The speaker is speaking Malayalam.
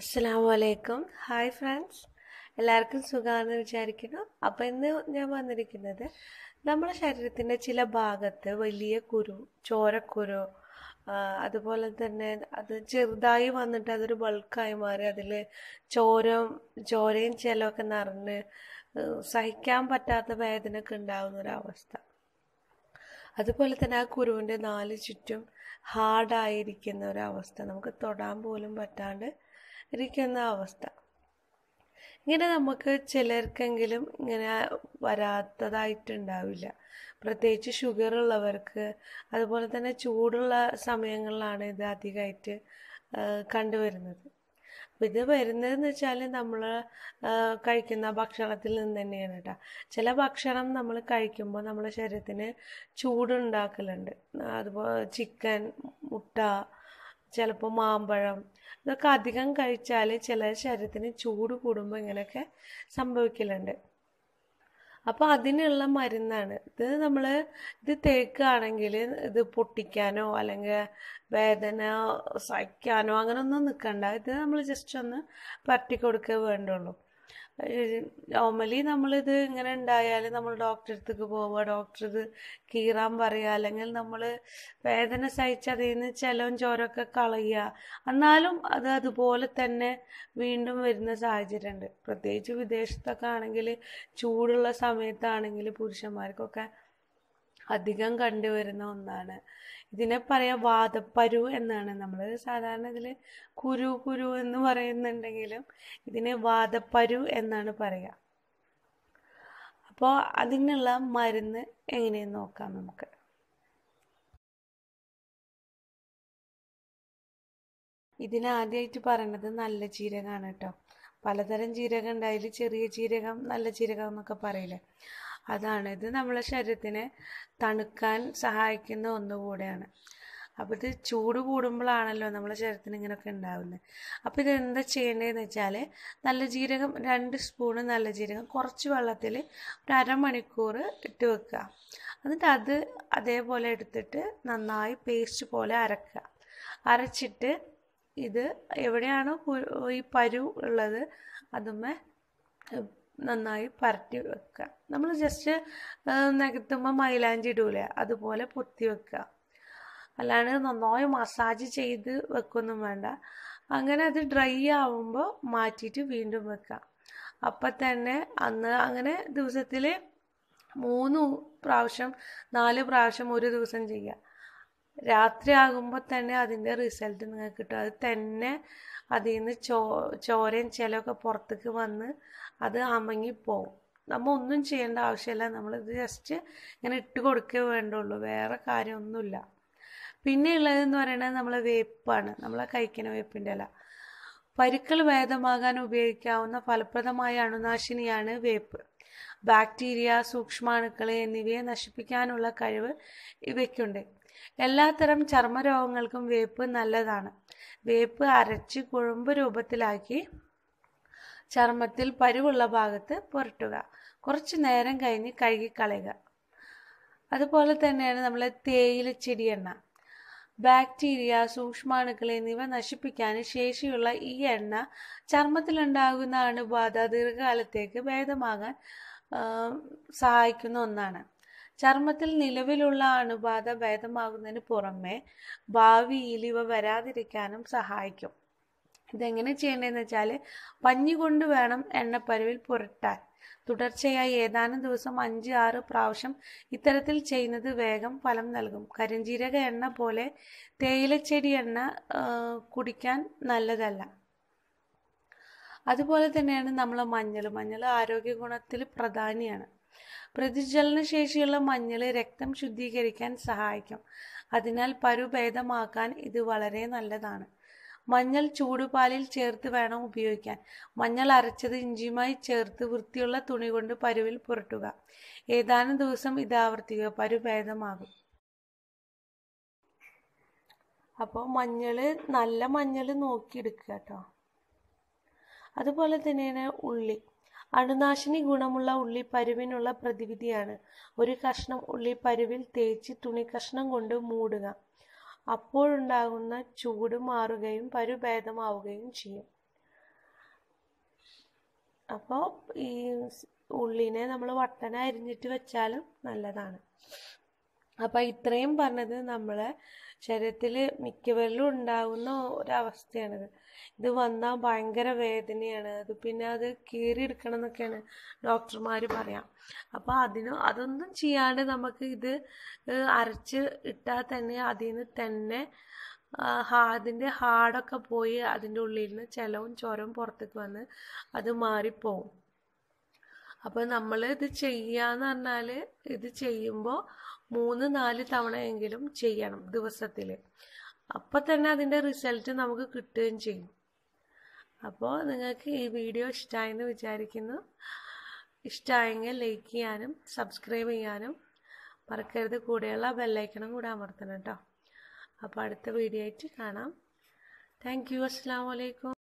അസ്സാം ഹായ് ഫ്രണ്ട്സ് എല്ലാവർക്കും സുഖമാണെന്ന് വിചാരിക്കുന്നു അപ്പോൾ ഇന്ന് ഞാൻ വന്നിരിക്കുന്നത് നമ്മുടെ ശരീരത്തിൻ്റെ ചില ഭാഗത്ത് വലിയ കുരു ചോരക്കുരു അതുപോലെ തന്നെ അത് ചെറുതായി വന്നിട്ട് അതൊരു ബൾക്കായി മാറി അതിൽ ചോരം ചോരയും ചെലമൊക്കെ നിറഞ്ഞ് സഹിക്കാൻ പറ്റാത്ത വേദനയൊക്കെ ഉണ്ടാകുന്ന ഒരവസ്ഥ അതുപോലെ തന്നെ ആ കുരുവിൻ്റെ നാല് ചുറ്റും ഹാർഡായിരിക്കുന്ന ഒരവസ്ഥ നമുക്ക് തൊടാൻ പോലും പറ്റാണ്ട് ഇരിക്കുന്ന അവസ്ഥ ഇങ്ങനെ നമുക്ക് ചിലർക്കെങ്കിലും ഇങ്ങനെ വരാത്തതായിട്ടുണ്ടാവില്ല പ്രത്യേകിച്ച് ഷുഗർ ഉള്ളവർക്ക് അതുപോലെ തന്നെ ചൂടുള്ള സമയങ്ങളിലാണ് ഇത് അധികമായിട്ട് കണ്ടുവരുന്നത് അപ്പം ഇത് വരുന്നതെന്ന് വെച്ചാൽ നമ്മൾ കഴിക്കുന്ന ഭക്ഷണത്തിൽ നിന്ന് തന്നെയാണ് കേട്ടോ ചില ഭക്ഷണം നമ്മൾ കഴിക്കുമ്പോൾ നമ്മുടെ ശരീരത്തിന് ചൂടുണ്ടാക്കലുണ്ട് അതുപോലെ ചിക്കൻ മുട്ട ചിലപ്പോൾ മാമ്പഴം ഇതൊക്കെ അധികം കഴിച്ചാൽ ചില ശരീരത്തിന് ചൂട് കൂടുമ്പോൾ ഇങ്ങനെയൊക്കെ സംഭവിക്കലുണ്ട് അപ്പോൾ അതിനുള്ള മരുന്നാണ് ഇത് നമ്മൾ ഇത് തേക്കുകയാണെങ്കിൽ ഇത് പൊട്ടിക്കാനോ അല്ലെങ്കിൽ വേദന സഹിക്കാനോ അങ്ങനെയൊന്നും നിൽക്കണ്ട ഇത് നമ്മൾ ജസ്റ്റ് ഒന്ന് പരട്ടി കൊടുക്കുക വേണ്ടുള്ളൂ നോർമലി നമ്മളിത് ഇങ്ങനെ ഉണ്ടായാൽ നമ്മൾ ഡോക്ടറെ അടുത്തേക്ക് പോവുക ഡോക്ടർ ഇത് കീറാൻ പറയുക അല്ലെങ്കിൽ നമ്മൾ വേദന സഹിച്ച് അതിൽ നിന്ന് ചിലവും ചോരമൊക്കെ കളയുക എന്നാലും അത് അതുപോലെ തന്നെ വീണ്ടും വരുന്ന സാഹചര്യമുണ്ട് പ്രത്യേകിച്ച് വിദേശത്തൊക്കെ ആണെങ്കിൽ ചൂടുള്ള സമയത്താണെങ്കിൽ പുരുഷന്മാർക്കൊക്കെ അധികം കണ്ടുവരുന്ന ഒന്നാണ് ഇതിനെ പറയാം വാദപ്പരു എന്നാണ് നമ്മൾ സാധാരണ ഇതിൽ കുരു കുരു എന്ന് പറയുന്നുണ്ടെങ്കിലും ഇതിനെ വാദപ്പരു എന്നാണ് പറയുക അപ്പോൾ അതിനുള്ള മരുന്ന് എങ്ങനെയെന്ന് നോക്കാം നമുക്ക് ഇതിനാദ്യമായിട്ട് പറയണത് നല്ല ജീരകമാണ് കേട്ടോ പലതരം ജീരകം ഉണ്ടായാലും ചെറിയ ജീരകം നല്ല ജീരകം എന്നൊക്കെ പറയില്ലേ അതാണ് ഇത് നമ്മളെ ശരീരത്തിനെ തണുക്കാൻ സഹായിക്കുന്ന ഒന്നുകൂടെയാണ് അപ്പോൾ ഇത് ചൂട് കൂടുമ്പോഴാണല്ലോ നമ്മുടെ ശരീരത്തിന് ഇങ്ങനെയൊക്കെ ഉണ്ടാവുന്നത് അപ്പോൾ ഇതെന്താ ചെയ്യേണ്ടതെന്ന് വെച്ചാൽ നല്ല ജീരകം രണ്ട് സ്പൂണ് നല്ല ജീരകം കുറച്ച് വെള്ളത്തിൽ ഒരു അരമണിക്കൂർ ഇട്ട് വെക്കുക എന്നിട്ട് അത് അതേപോലെ എടുത്തിട്ട് നന്നായി പേസ്റ്റ് പോലെ അരക്കുക അരച്ചിട്ട് ഇത് എവിടെയാണോ ഈ പരു ഉള്ളത് അതുമ്മേ നന്നായി പരത്തി വെക്കുക നമ്മൾ ജസ്റ്റ് നികത്തുമ്പോൾ മൈലാഞ്ചി ഇടൂല അതുപോലെ പൊത്തി വെക്കുക അല്ലാണ്ട് നന്നായി മസാജ് ചെയ്ത് വെക്കൊന്നും വേണ്ട അങ്ങനെ അത് ഡ്രൈ ആവുമ്പോൾ മാറ്റിയിട്ട് വീണ്ടും വെക്കുക അപ്പം തന്നെ അന്ന് അങ്ങനെ ദിവസത്തിൽ മൂന്ന് പ്രാവശ്യം നാല് പ്രാവശ്യം ഒരു ദിവസം ചെയ്യുക രാത്രി ആകുമ്പോൾ തന്നെ അതിൻ്റെ റിസൾട്ട് നിങ്ങൾക്ക് കിട്ടും അത് തന്നെ അതിൽ നിന്ന് ചോ ചോരയും ചിലമൊക്കെ പുറത്തേക്ക് വന്ന് അത് അമങ്ങിപ്പോവും നമ്മൾ ഒന്നും ചെയ്യേണ്ട ആവശ്യമില്ല നമ്മളിത് ജസ്റ്റ് ഇങ്ങനെ ഇട്ട് കൊടുക്കേ വേണ്ടുള്ളൂ വേറെ കാര്യമൊന്നുമില്ല പിന്നെ ഉള്ളതെന്ന് പറയുന്നത് നമ്മൾ വേപ്പാണ് നമ്മൾ കഴിക്കുന്ന വേപ്പിൻ്റെ ഇല പരുക്കൾ ഭേദമാകാൻ ഉപയോഗിക്കാവുന്ന ഫലപ്രദമായ അണുനാശിനിയാണ് വേപ്പ് ബാക്ടീരിയ സൂക്ഷ്മാണുക്കൾ എന്നിവയെ നശിപ്പിക്കാനുള്ള കഴിവ് ഇവയ്ക്കുണ്ട് എല്ലാത്തരം ചർമ്മരോഗങ്ങൾക്കും വേപ്പ് നല്ലതാണ് വേപ്പ് അരച്ച് കുഴമ്പ് രൂപത്തിലാക്കി ചർമ്മത്തിൽ പരുവുള്ള ഭാഗത്ത് പുരട്ടുക കുറച്ചു നേരം കഴിഞ്ഞ് കഴുകിക്കളയുക അതുപോലെ തന്നെയാണ് നമ്മൾ തേയില ചെടിയെണ്ണ ബാക്ടീരിയ സൂക്ഷ്മാണുക്കൾ എന്നിവ നശിപ്പിക്കാൻ ശേഷിയുള്ള ഈ എണ്ണ ചർമ്മത്തിലുണ്ടാകുന്ന അണുബാധ ദീർഘകാലത്തേക്ക് ഭേദമാകാൻ സഹായിക്കുന്ന ഒന്നാണ് ചർമ്മത്തിൽ നിലവിലുള്ള അണുബാധ ഭേദമാകുന്നതിന് പുറമെ ഭാവിയിൽ ഇവ വരാതിരിക്കാനും സഹായിക്കും ഇതെങ്ങനെ ചെയ്യേണ്ടതെന്ന് വെച്ചാൽ പഞ്ഞി കൊണ്ട് വേണം എണ്ണപ്പരുവിൽ പുരട്ടാൻ തുടർച്ചയായി ഏതാനും ദിവസം അഞ്ച് ആറ് പ്രാവശ്യം ഇത്തരത്തിൽ ചെയ്യുന്നത് വേഗം ഫലം നൽകും കരിഞ്ജീരക എണ്ണ പോലെ തേയിലച്ചെടി എണ്ണ കുടിക്കാൻ നല്ലതല്ല അതുപോലെ തന്നെയാണ് നമ്മൾ മഞ്ഞൾ മഞ്ഞൾ ആരോഗ്യ ഗുണത്തിൽ പ്രധാനിയാണ് പ്രതിജ്വലന ശേഷിയുള്ള മഞ്ഞൾ രക്തം ശുദ്ധീകരിക്കാൻ സഹായിക്കും അതിനാൽ പരുഭേദമാക്കാൻ ഇത് വളരെ നല്ലതാണ് മഞ്ഞൾ ചൂടുപാലിൽ ചേർത്ത് വേണം ഉപയോഗിക്കാൻ മഞ്ഞൾ അരച്ചത് ഇഞ്ചിയുമായി ചേർത്ത് വൃത്തിയുള്ള തുണി കൊണ്ട് പരുവിൽ പുരട്ടുക ഏതാനും ദിവസം ഇത് ആവർത്തിക്കുക പരു ഭേദമാകും അപ്പോൾ മഞ്ഞൾ നല്ല മഞ്ഞൾ നോക്കിയെടുക്കുക കേട്ടോ അതുപോലെ തന്നെയാണ് ഉള്ളി അണുനാശിനി ഗുണമുള്ള ഉള്ളി പരുവിനുള്ള പ്രതിവിധിയാണ് ഒരു കഷ്ണം ഉള്ളി പരുവിൽ തേച്ച് തുണി കഷ്ണം കൊണ്ട് മൂടുക അപ്പോഴുണ്ടാകുന്ന ചൂട് മാറുകയും പരുഭേദമാവുകയും ചെയ്യും അപ്പോൾ ഈ ഉള്ളിനെ നമ്മൾ വട്ടന അരിഞ്ഞിട്ട് വെച്ചാലും നല്ലതാണ് അപ്പൊ ഇത്രയും പറഞ്ഞത് നമ്മളെ ശരീരത്തില് മിക്കവരിലും ഉണ്ടാകുന്ന ഒരവസ്ഥയാണിത് ഇത് വന്നാൽ ഭയങ്കര വേദനയാണ് അത് പിന്നെ അത് കീറിയെടുക്കണം എന്നൊക്കെയാണ് ഡോക്ടർമാർ പറയാം അപ്പോൾ അതിന് അതൊന്നും ചെയ്യാണ്ട് നമുക്ക് ഇത് അരച്ച് ഇട്ടാൽ തന്നെ അതിൽ നിന്ന് തന്നെ അതിൻ്റെ ഹാർഡൊക്കെ പോയി അതിന്റെ ഉള്ളിൽ നിന്ന് ചലവും ചൊരവും പുറത്തേക്ക് വന്ന് അത് മാറിപ്പോവും അപ്പൊ നമ്മൾ ഇത് ചെയ്യാന്ന് പറഞ്ഞാല് ഇത് ചെയ്യുമ്പോൾ മൂന്ന് നാല് തവണയെങ്കിലും ചെയ്യണം ദിവസത്തിൽ അപ്പൊ തന്നെ അതിന്റെ റിസൾട്ട് നമുക്ക് കിട്ടുകയും ചെയ്യും അപ്പോ നിങ്ങൾക്ക് ഈ വീഡിയോ ഇഷ്ടമായെന്ന് വിചാരിക്കുന്നു ഇഷ്ടമായെങ്കിൽ ലൈക്ക് ചെയ്യാനും സബ്സ്ക്രൈബ് ചെയ്യാനും മറക്കരുത് കൂടെയുള്ള ബെല്ലൈക്കണം കൂടെ അമർത്തണം കേട്ടോ അപ്പോൾ അടുത്ത വീഡിയോ ആയിട്ട് കാണാം താങ്ക് യു അസ്സാം വലൈക്കും